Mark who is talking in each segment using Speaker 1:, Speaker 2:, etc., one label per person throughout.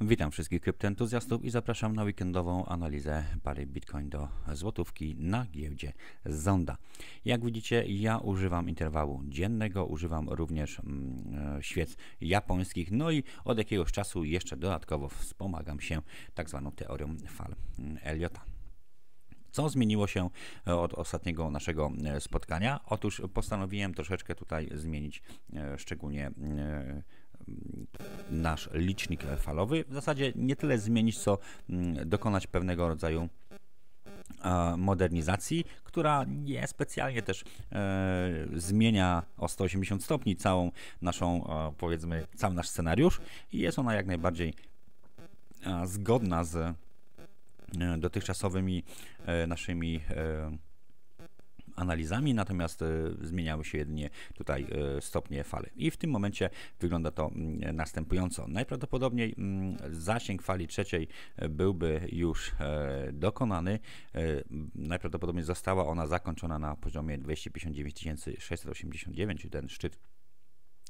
Speaker 1: Witam wszystkich kryptoentuzjastów i zapraszam na weekendową analizę pary Bitcoin do złotówki na giełdzie Zonda. Jak widzicie, ja używam interwału dziennego, używam również mm, e, świec japońskich, no i od jakiegoś czasu jeszcze dodatkowo wspomagam się tak zwaną teorią fal mm, Eliota. Co zmieniło się e, od ostatniego naszego e, spotkania? Otóż postanowiłem troszeczkę tutaj zmienić szczególnie nasz licznik falowy. W zasadzie nie tyle zmienić, co mm, dokonać pewnego rodzaju modernizacji, która nie specjalnie też e, zmienia o 180 stopni całą naszą, e, powiedzmy, cały nasz scenariusz i jest ona jak najbardziej e, zgodna z e, dotychczasowymi e, naszymi e, analizami, natomiast e, zmieniały się jedynie tutaj e, stopnie fali. I w tym momencie wygląda to mm, następująco. Najprawdopodobniej mm, zasięg fali trzeciej e, byłby już dokonany. Najprawdopodobniej została ona zakończona na poziomie 259 689, czyli ten szczyt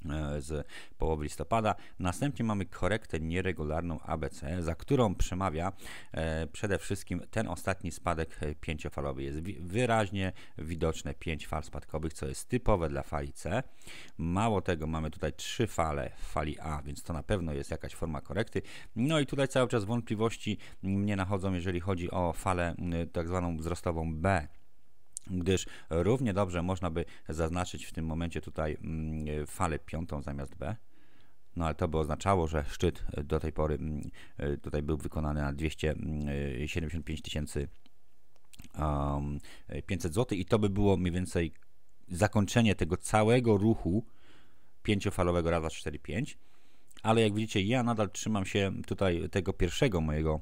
Speaker 1: E, z połowy listopada. Następnie mamy korektę nieregularną ABC, za którą przemawia e, przede wszystkim ten ostatni spadek e, pięciofalowy. Jest wyraźnie widoczne 5 fal spadkowych, co jest typowe dla fali C. Mało tego, mamy tutaj trzy fale w fali A, więc to na pewno jest jakaś forma korekty. No i tutaj cały czas wątpliwości mnie nachodzą, jeżeli chodzi o falę tak zwaną wzrostową B gdyż równie dobrze można by zaznaczyć w tym momencie tutaj mm, falę piątą zamiast B. No ale to by oznaczało, że szczyt e, do tej pory mm, e, tutaj był wykonany na 275 mm, e, tysięcy 500 um, zł i to by było mniej więcej zakończenie tego całego ruchu pięciofalowego raz 4-5. Ale jak widzicie, ja nadal trzymam się tutaj tego pierwszego mojego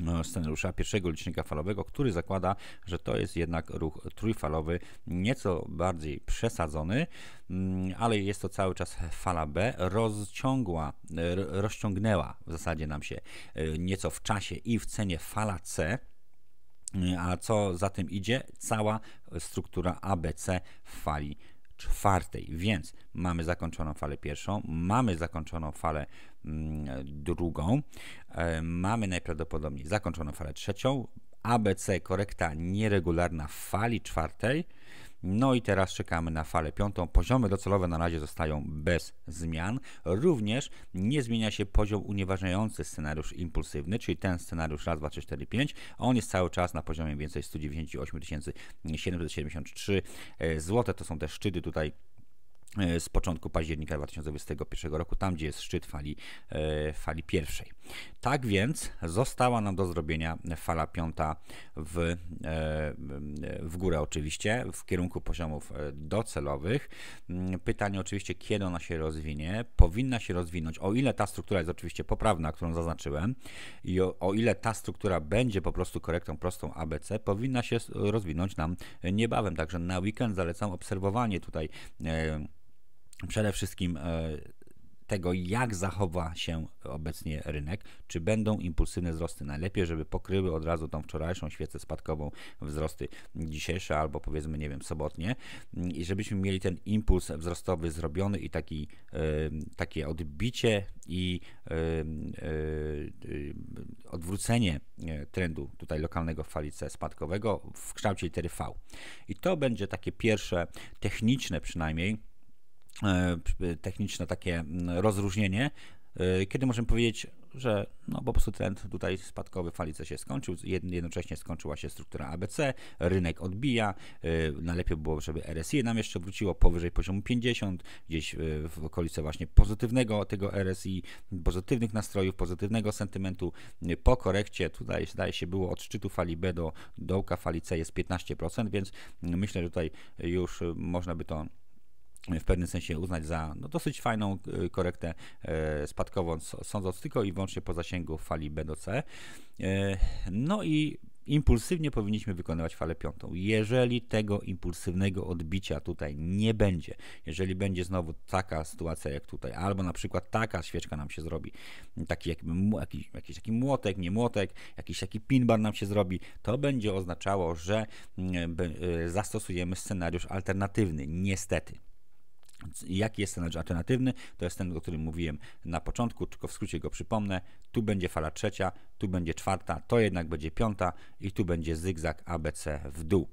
Speaker 1: E, scenariusza pierwszego licznika falowego, który zakłada, że to jest jednak ruch trójfalowy, nieco bardziej przesadzony, mm, ale jest to cały czas fala B, rozciągła, e, rozciągnęła w zasadzie nam się e, nieco w czasie i w cenie fala C, a co za tym idzie, cała struktura ABC w fali czwartej. Więc mamy zakończoną falę pierwszą, mamy zakończoną falę mm, drugą, e, mamy najprawdopodobniej zakończoną falę trzecią, ABC korekta nieregularna w fali czwartej. No i teraz czekamy na falę piątą. Poziomy docelowe na razie zostają bez zmian. Również nie zmienia się poziom unieważniający scenariusz impulsywny, czyli ten scenariusz raz, 2, 3, 4, 5. On jest cały czas na poziomie więcej 198 773 zł. To są te szczyty tutaj E, z początku października 2021 roku, tam gdzie jest szczyt fali, e, fali pierwszej. Tak więc została nam do zrobienia fala piąta w, e, w górę oczywiście, w kierunku poziomów docelowych. Mm, pytanie oczywiście, kiedy ona się rozwinie. Powinna się rozwinąć, o ile ta struktura jest oczywiście poprawna, którą zaznaczyłem i o, o ile ta struktura będzie po prostu korektą prostą ABC, powinna się rozwinąć nam niebawem. Także na weekend zalecam obserwowanie tutaj przede wszystkim e, tego, jak zachowa się obecnie rynek, czy będą impulsywne wzrosty. Najlepiej, żeby pokryły od razu tą wczorajszą świecę spadkową wzrosty dzisiejsze albo powiedzmy, nie wiem, sobotnie i żebyśmy mieli ten impuls wzrostowy zrobiony i taki, y, takie odbicie i y, y, odwrócenie trendu tutaj lokalnego w falice spadkowego w kształcie litery V. I to będzie takie pierwsze techniczne przynajmniej E, techniczne takie rozróżnienie, e, kiedy możemy powiedzieć, że no po prostu trend tutaj spadkowy falice się skończył, jednocześnie skończyła się struktura ABC, rynek odbija, e, najlepiej było, żeby RSI nam jeszcze wróciło powyżej poziomu 50, gdzieś w okolice właśnie pozytywnego tego RSI, pozytywnych nastrojów, pozytywnego sentymentu. po korekcie tutaj zdaje się było od szczytu fali B do dołka fali C jest 15%, więc myślę, że tutaj już można by to w pewnym sensie uznać za no, dosyć fajną e, korektę e, spadkową, sądząc tylko i wyłącznie po zasięgu fali B do C. E, no i impulsywnie powinniśmy wykonywać falę piątą. Jeżeli tego impulsywnego odbicia tutaj nie będzie, jeżeli będzie znowu taka sytuacja jak tutaj, albo na przykład taka świeczka nam się zrobi, taki jakby, jakiś, jakiś taki młotek, nie młotek, jakiś taki pinbar nam się zrobi, to będzie oznaczało, że mm, zastosujemy scenariusz alternatywny, niestety. Jaki jest scenariusz alternatywny? To jest ten, o którym mówiłem na początku, tylko w skrócie go przypomnę. Tu będzie fala trzecia, tu będzie czwarta, to jednak będzie piąta i tu będzie zygzak ABC w dół.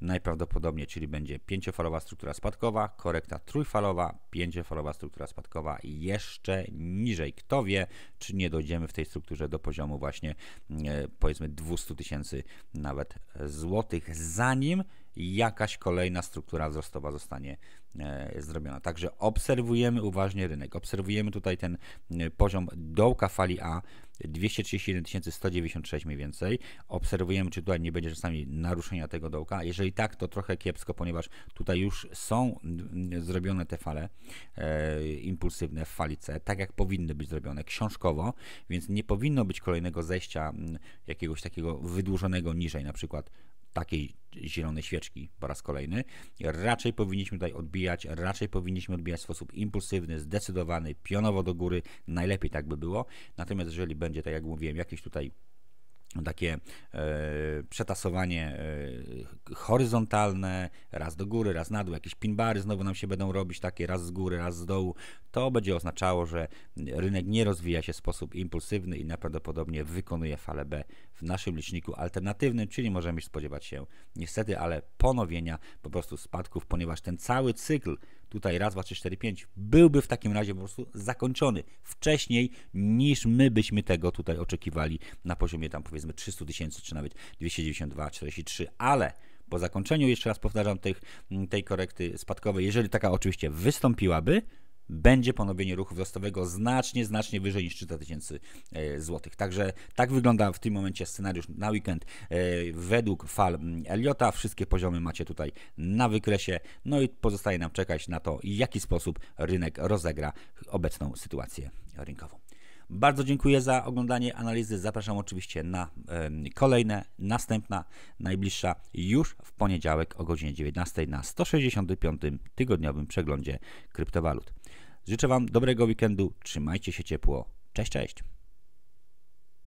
Speaker 1: Najprawdopodobniej, czyli będzie pięciofalowa struktura spadkowa, korekta trójfalowa, pięciofalowa struktura spadkowa i jeszcze niżej. Kto wie, czy nie dojdziemy w tej strukturze do poziomu właśnie e, powiedzmy 200 tysięcy nawet złotych, zanim jakaś kolejna struktura wzrostowa zostanie E, zrobiona. Także obserwujemy uważnie rynek. Obserwujemy tutaj ten e, poziom dołka fali A 231 196 mniej więcej. Obserwujemy, czy tutaj nie będzie czasami naruszenia tego dołka. Jeżeli tak, to trochę kiepsko, ponieważ tutaj już są mm, zrobione te fale e, impulsywne w fali C, tak jak powinny być zrobione książkowo, więc nie powinno być kolejnego zejścia mm, jakiegoś takiego wydłużonego niżej, na przykład takiej zielonej świeczki po raz kolejny. Raczej powinniśmy tutaj odbijać, raczej powinniśmy odbijać w sposób impulsywny, zdecydowany, pionowo do góry, najlepiej tak by było. Natomiast jeżeli będzie, tak jak mówiłem, jakieś tutaj takie e, przetasowanie e, horyzontalne, raz do góry, raz na dół, jakieś pinbary znowu nam się będą robić takie raz z góry, raz z dołu, to będzie oznaczało, że rynek nie rozwija się w sposób impulsywny i najprawdopodobniej wykonuje falę B w naszym liczniku alternatywnym, czyli możemy spodziewać się niestety, ale ponowienia po prostu spadków, ponieważ ten cały cykl tutaj raz, dwa, trzy, cztery, pięć, byłby w takim razie po prostu zakończony wcześniej niż my byśmy tego tutaj oczekiwali na poziomie tam powiedzmy powiedzmy 300 tysięcy, czy nawet 292, 43, ale po zakończeniu, jeszcze raz powtarzam, mm, tej korekty spadkowej, jeżeli taka oczywiście wystąpiłaby, będzie ponowienie ruchu wzrostowego znacznie, znacznie wyżej niż 300 tysięcy e, złotych. Także tak wygląda w tym momencie scenariusz na weekend e, według fal mm, Eliota. Wszystkie poziomy macie tutaj na wykresie. No i pozostaje nam czekać na to, w jaki sposób rynek rozegra obecną sytuację rynkową. Bardzo dziękuję za oglądanie analizy. Zapraszam oczywiście na kolejne, następna, najbliższa już w poniedziałek o godzinie 19 na 165. tygodniowym przeglądzie kryptowalut. Życzę Wam dobrego weekendu, trzymajcie się ciepło. Cześć, cześć!